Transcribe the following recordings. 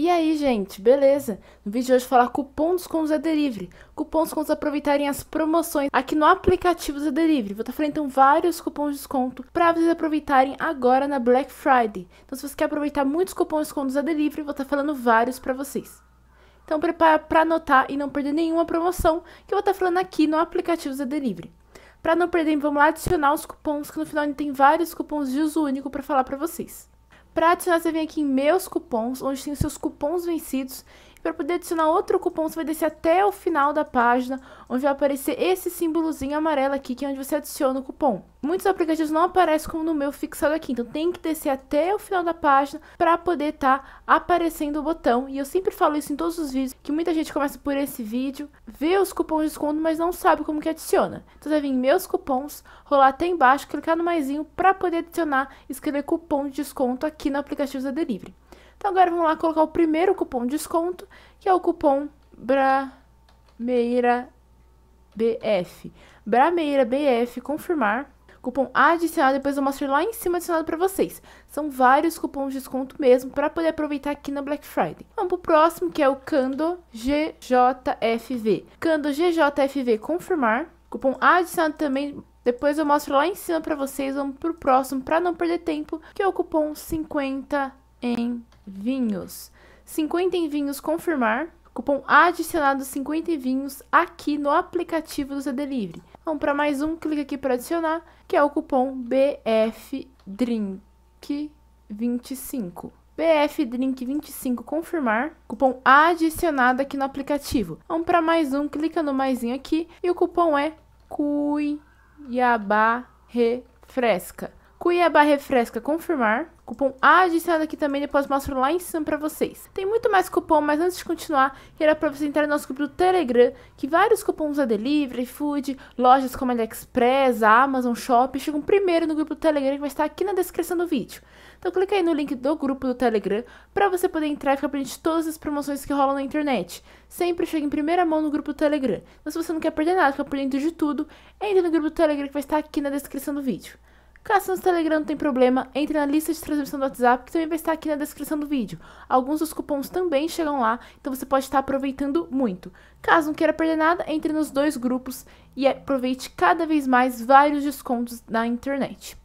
E aí, gente, beleza? No vídeo de hoje vou falar cupom dos com Zé Delivery. Cupons com aproveitarem as promoções aqui no aplicativo Zé Delivery. Vou estar tá falando então vários cupons de desconto para vocês aproveitarem agora na Black Friday. Então, se você quer aproveitar muitos cupons de desconto Zé Delivery, vou estar tá falando vários para vocês. Então, prepara para anotar e não perder nenhuma promoção que eu vou estar tá falando aqui no aplicativo Zé Delivery. Para não perder, vamos lá adicionar os cupons, que no final tem vários cupons de uso único para falar para vocês. Para adicionar, você vem aqui em meus cupons, onde tem os seus cupons vencidos e para poder adicionar outro cupom, você vai descer até o final da página, onde vai aparecer esse símbolozinho amarelo aqui, que é onde você adiciona o cupom. Muitos aplicativos não aparecem como no meu fixado aqui, então tem que descer até o final da página para poder estar tá aparecendo o botão. E eu sempre falo isso em todos os vídeos, que muita gente começa por esse vídeo, vê os cupons de desconto, mas não sabe como que adiciona. Então você vai vir em meus cupons, rolar até embaixo, clicar no maisinho para poder adicionar, escrever cupom de desconto aqui no aplicativo da Delivery. Então agora vamos lá colocar o primeiro cupom de desconto, que é o cupom Brameira BF. Brameira BF, confirmar. Cupom adicionado, depois eu mostro lá em cima adicionado para vocês. São vários cupons de desconto mesmo para poder aproveitar aqui na Black Friday. Vamos pro próximo, que é o Cando GJFV. Cando GJFV, confirmar. Cupom adicionado também depois eu mostro lá em cima para vocês. Vamos pro próximo para não perder tempo, que é o cupom 50 em vinhos. 50 em vinhos confirmar. Cupom adicionado 50 em vinhos aqui no aplicativo do Zé Delivery. Então, para mais um, clica aqui para adicionar, que é o cupom BFDRINK25. BFDRINK25 confirmar, cupom adicionado aqui no aplicativo. Vamos então, para mais um, clica no maisinho aqui e o cupom é Cuiabá Refresca. Cuiabá Refresca confirmar, Cupom adicionado aqui também, depois mostro lá em cima pra vocês. Tem muito mais cupom, mas antes de continuar, quero você entrar no nosso grupo do Telegram, que vários cupons da Delivery, Food, lojas como AliExpress, Amazon, Shop, chegam primeiro no grupo do Telegram que vai estar aqui na descrição do vídeo. Então clica aí no link do grupo do Telegram para você poder entrar e ficar por de todas as promoções que rolam na internet. Sempre chega em primeira mão no grupo do Telegram. Então se você não quer perder nada, ficar por dentro de tudo, entre no grupo do Telegram que vai estar aqui na descrição do vídeo. Caso no Telegram não tem problema, entre na lista de transmissão do WhatsApp que também vai estar aqui na descrição do vídeo. Alguns dos cupons também chegam lá, então você pode estar aproveitando muito. Caso não queira perder nada, entre nos dois grupos e aproveite cada vez mais vários descontos na internet.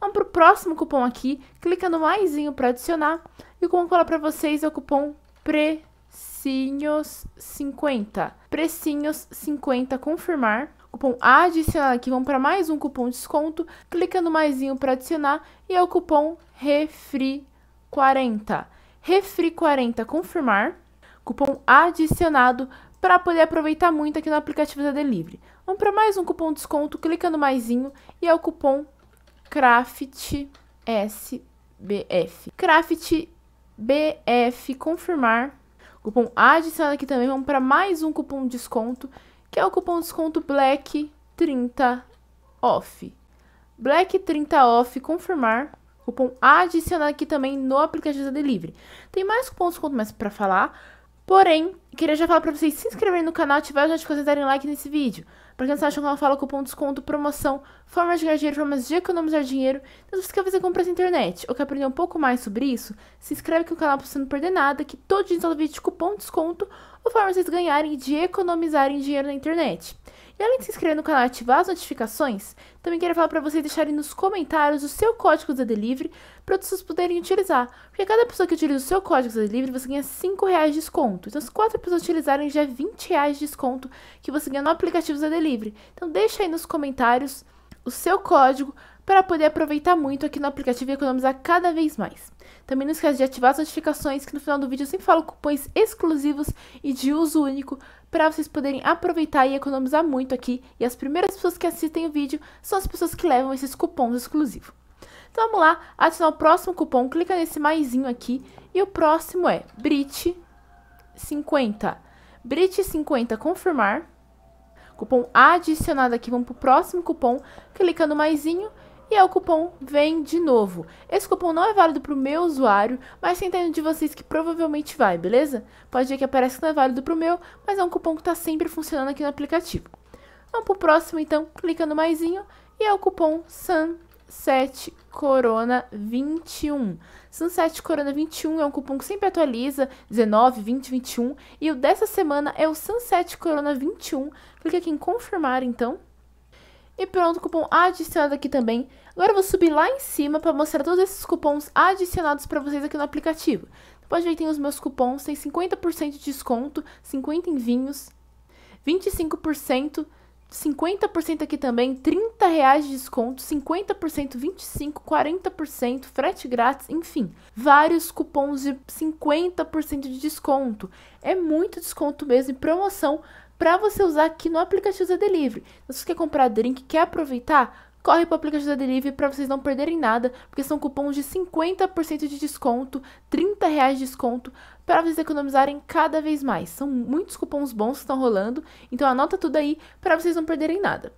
Vamos para o próximo cupom aqui, clica no maisinho para adicionar e o cupom que eu para vocês é o cupom PRECINHOS50. Precinhos 50 confirmar cupom adicionar aqui, vamos para mais um cupom desconto, clica no maisinho para adicionar e é o cupom REFRI40. REFRI40 confirmar, cupom adicionado para poder aproveitar muito aqui no aplicativo da Delivery. Vamos para mais um cupom desconto, clica no maisinho e é o cupom CRAFTSBF. CRAFTBF confirmar. Cupom adicionado aqui também, vamos para mais um cupom desconto que é o cupom de desconto BLACK30OFF. BLACK30OFF confirmar, cupom adicionado aqui também no aplicativo da Delivery. Tem mais cupons de desconto mais para falar, porém e queria já falar pra vocês se inscreverem no canal, ativar as notificações e darem like nesse vídeo. Pra quem não sabe, o canal fala cupom desconto, promoção, formas de ganhar dinheiro, formas de economizar dinheiro. Então se você quer fazer compras na internet ou quer aprender um pouco mais sobre isso, se inscreve aqui no canal pra você não perder nada, que todo dia tem vídeo de cupom desconto ou formas de vocês ganharem e de economizarem dinheiro na internet. E além de se inscrever no canal e ativar as notificações, também queria falar para vocês deixarem nos comentários o seu código da Delivery para vocês poderem utilizar. Porque cada pessoa que utiliza o seu código da Delivery, você ganha 5 reais de desconto. Então, se 4 pessoas utilizarem já 20 reais de desconto que você ganha no aplicativo Zé Delivery. Então deixa aí nos comentários o seu código para poder aproveitar muito aqui no aplicativo e economizar cada vez mais. Também não esquece de ativar as notificações, que no final do vídeo eu sempre falo cupons exclusivos e de uso único para vocês poderem aproveitar e economizar muito aqui. E as primeiras pessoas que assistem o vídeo são as pessoas que levam esses cupons exclusivos. Então vamos lá, adicionar o próximo cupom, clica nesse maiszinho aqui e o próximo é BRIT 50. Brit 50 confirmar. Cupom adicionado aqui, vamos pro próximo cupom, clicando maisinho e é o cupom VEM de novo. Esse cupom não é válido para o meu usuário, mas tem de vocês que provavelmente vai, beleza? Pode ver que aparece que não é válido para o meu, mas é um cupom que está sempre funcionando aqui no aplicativo. Vamos para o próximo então, clica no maisinho e é o cupom SAN Sunset Corona 21. Sunset Corona 21 é um cupom que sempre atualiza, 19, 20, 21. E o dessa semana é o Sunset Corona 21. Clique aqui em confirmar, então. E pronto, cupom adicionado aqui também. Agora eu vou subir lá em cima para mostrar todos esses cupons adicionados para vocês aqui no aplicativo. Pode ver tem os meus cupons, tem 50% de desconto, 50 em vinhos, 25% 50% aqui também, 30 reais de desconto, 50%, 25%, 40%, frete grátis, enfim, vários cupons de 50% de desconto. É muito desconto mesmo e promoção para você usar aqui no aplicativo Zé Delivery. Então, se você quer comprar drink, quer aproveitar, corre para o aplicativo da Delivery para vocês não perderem nada, porque são cupons de 50% de desconto, 30 reais de desconto, para vocês economizarem cada vez mais. São muitos cupons bons que estão rolando, então anota tudo aí para vocês não perderem nada.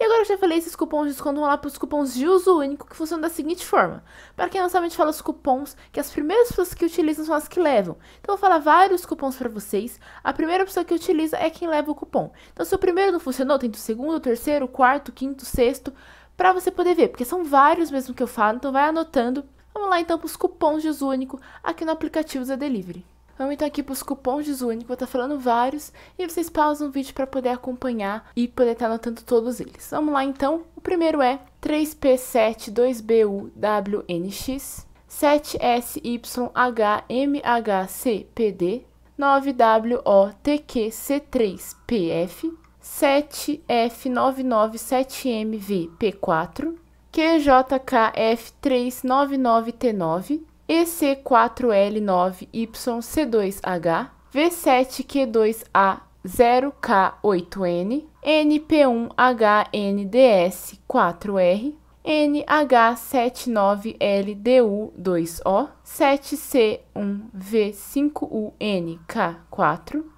E agora eu já falei, esses cupons de desconto vão lá para os cupons de uso único, que funcionam da seguinte forma. Para quem não sabe, a gente fala os cupons que as primeiras pessoas que utilizam são as que levam. Então eu vou falar vários cupons para vocês. A primeira pessoa que utiliza é quem leva o cupom. Então se o primeiro não funcionou, tem o segundo, o terceiro, o quarto, o quinto, o sexto para você poder ver, porque são vários mesmo que eu falo, então vai anotando. Vamos lá então para os cupons de único aqui no aplicativo Zé Delivery. Vamos então aqui para os cupons de único vou estar tá falando vários e vocês pausam o vídeo para poder acompanhar e poder estar tá anotando todos eles. Vamos lá então, o primeiro é 3P72BUWNX, 7SYHMHCPD, 9WOTQC3PF, 7F997MVP4, QJKF399T9, EC4L9YC2H, V7Q2A0K8N, NP1HNDS4R, NH79LDU2O, 7C1V5UNK4,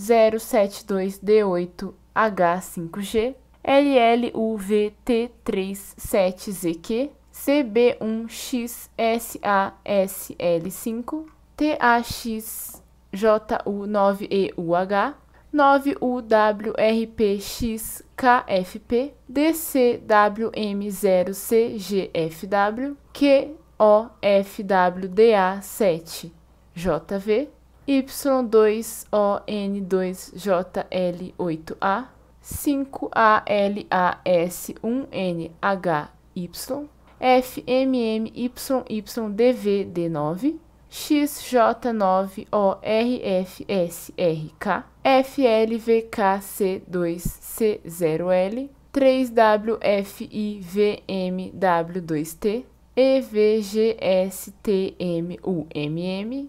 072D8H5G, LLUVT37ZQ, CB1XSASL5, xsasl 5 thxju 9UWRPXKFP, DCWM0CGFW, QOFWDA7JV, Y2ON2JL8A, 5ALAS1NHY, FMMYYDVD9, XJ9ORFSRK, FLVKC2C0L, 3WFIVMW2T, EVGSTMUMM,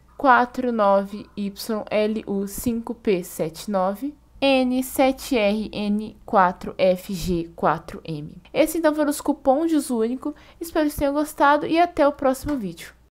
49YLU5P79. N7RN4FG4M. Esse então foram os cupons de uso único. Espero que tenham gostado e até o próximo vídeo.